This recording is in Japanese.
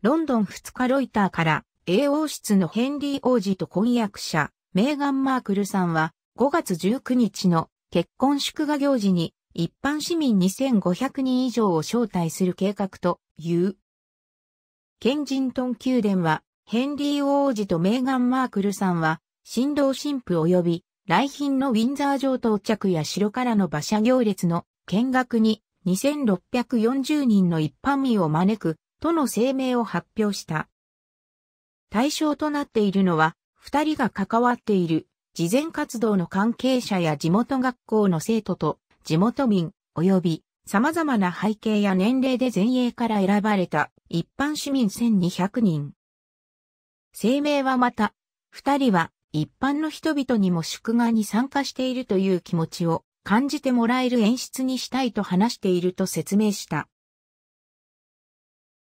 ロンドン2日ロイターから英王室のヘンリー王子と婚約者、メーガン・マークルさんは5月19日の結婚祝賀行事に一般市民2500人以上を招待する計画という。ケンジントン宮殿はヘンリー王子とメーガン・マークルさんは新郎新婦及び来賓のウィンザー城到着や城からの馬車行列の見学に2640人の一般民を招くとの声明を発表した。対象となっているのは、二人が関わっている、慈善活動の関係者や地元学校の生徒と、地元民、及び、様々な背景や年齢で前衛から選ばれた一般市民1200人。声明はまた、二人は一般の人々にも祝賀に参加しているという気持ちを感じてもらえる演出にしたいと話していると説明した。